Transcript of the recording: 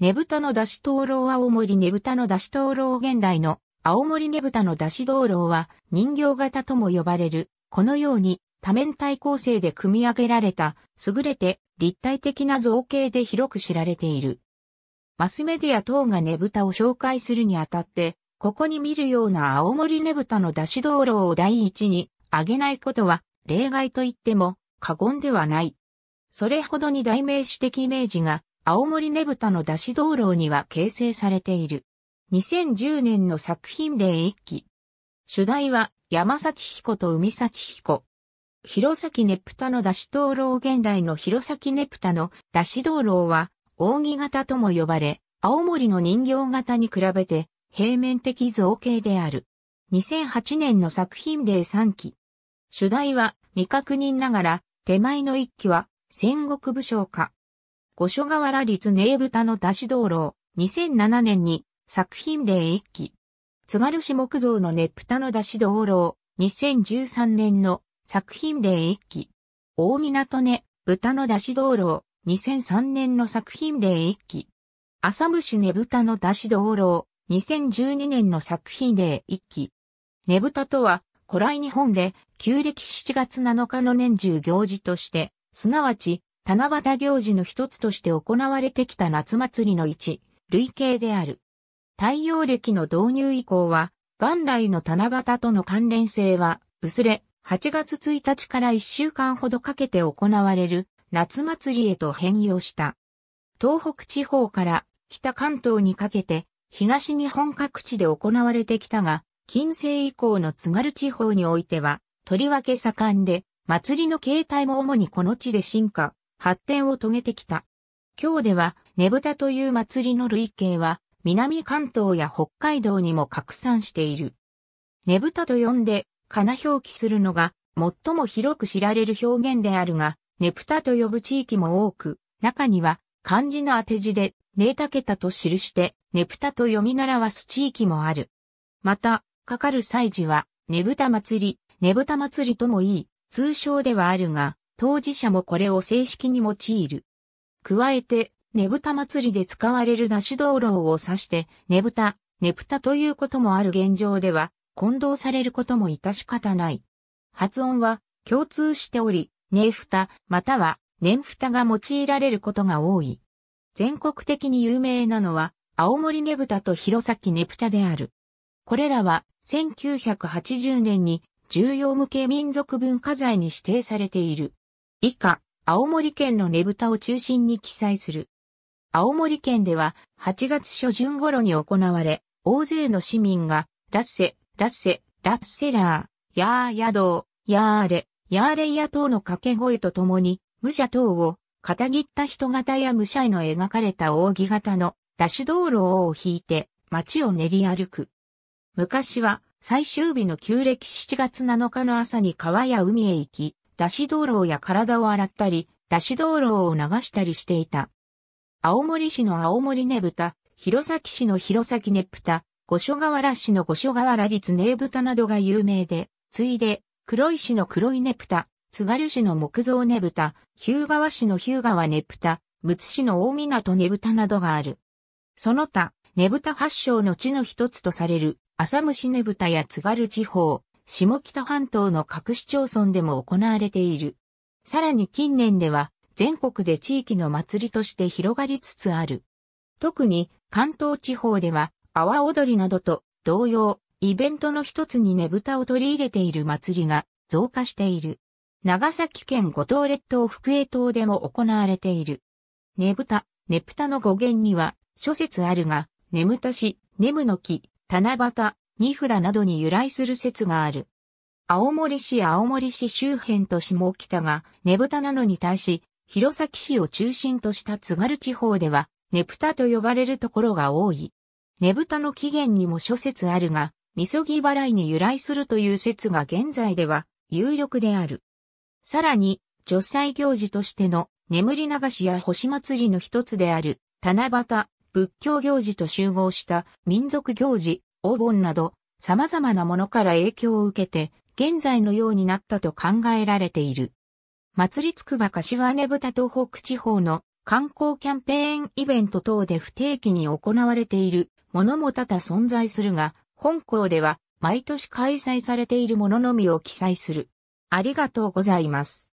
ねぶたの出し灯籠青森ねぶたの出し灯籠現代の青森ねぶたの出し灯籠は人形型とも呼ばれる。このように多面体構成で組み上げられた優れて立体的な造形で広く知られている。マスメディア等がねぶたを紹介するにあたって、ここに見るような青森ねぶたの出し灯籠を第一に挙げないことは例外と言っても過言ではない。それほどに代名詞的イメージが青森ねぶたの出し道路には形成されている。2010年の作品例1期。主題は山幸彦と海幸彦。弘前ねぷたの出し灯籠現代の弘前ねぷたの出し道路は、扇形とも呼ばれ、青森の人形型に比べて平面的造形である。2008年の作品例3期。主題は未確認ながら、手前の1期は戦国武将か。五所川原立名豚の出し道路、2007年に作品例一期。津軽市木造のねぷたの出し道路、2013年の作品例一期。大港ね、豚の出し道路、2003年の作品例一期。浅虫ねぶたの出し道路、2012年の作品例一期。ねぶたとは、古来日本で、旧暦7月7日の年中行事として、すなわち、七夕行事の一つとして行われてきた夏祭りの一、類型である。太陽暦の導入以降は、元来の七夕との関連性は、薄れ、8月1日から1週間ほどかけて行われる夏祭りへと変容した。東北地方から北関東にかけて東日本各地で行われてきたが、近世以降の津軽地方においては、とりわけ盛んで、祭りの形態も主にこの地で進化発展を遂げてきた。今日では、ねぶたという祭りの類型は、南関東や北海道にも拡散している。ねぶたと呼んで、かな表記するのが、最も広く知られる表現であるが、ねぶたと呼ぶ地域も多く、中には、漢字の当て字で、ねたけたと記して、ねぶたと読み習わす地域もある。また、かかる祭事は、ねぶた祭り、ねぶた祭りともいい、通称ではあるが、当事者もこれを正式に用いる。加えて、ねぶた祭りで使われるなし道路を指して、ねぶた、ねぶたということもある現状では、混同されることも致し方ない。発音は共通しており、ねふた、または、ねんふたが用いられることが多い。全国的に有名なのは、青森ねぶたと弘前ねぶたである。これらは、1980年に重要無形民族文化財に指定されている。以下、青森県のねぶたを中心に記載する。青森県では8月初旬頃に行われ、大勢の市民が、ラッセ、ラッセ、ラッセラー、ヤーヤドー、ヤーレ、ヤーレイヤ等の掛け声とともに、武者等を、片切った人型や武者への描かれた扇形のシュ道路を引いて、街を練り歩く。昔は、最終日の旧暦7月7日の朝に川や海へ行き、出し道路や体を洗ったり、出し道路を流したりしていた。青森市の青森ねぶた、弘前市の弘前ねぶた、五所川原市の五所川原立ねぶたなどが有名で、次いで、黒井市の黒井ねぶた、津軽市の木造ねぶた、日向川市の日向川ねぶた、むつ市の大港ねぶたなどがある。その他、ねぶた発祥の地の一つとされる、浅虫ねぶたや津軽地方、下北半島の各市町村でも行われている。さらに近年では、全国で地域の祭りとして広がりつつある。特に関東地方では、阿波踊りなどと同様、イベントの一つにねぶたを取り入れている祭りが増加している。長崎県五島列島福江島でも行われている。ねぶた、ねぷたの語源には諸説あるが、ねむたし、ねむの木、七夕、荷札などに由来する説がある。青森市青森市周辺と下北がねぶたなのに対し、弘前市を中心とした津軽地方では、ねぶたと呼ばれるところが多い。ねぶたの起源にも諸説あるが、みそぎ払いに由来するという説が現在では有力である。さらに、女祭行事としての眠り流しや星祭りの一つである、七夕、仏教行事と集合した民族行事、お盆など、様々なものから影響を受けて、現在のようになったと考えられている。祭りつくば柏根豚東北地方の観光キャンペーンイベント等で不定期に行われているものも多々存在するが、本校では毎年開催されているもののみを記載する。ありがとうございます。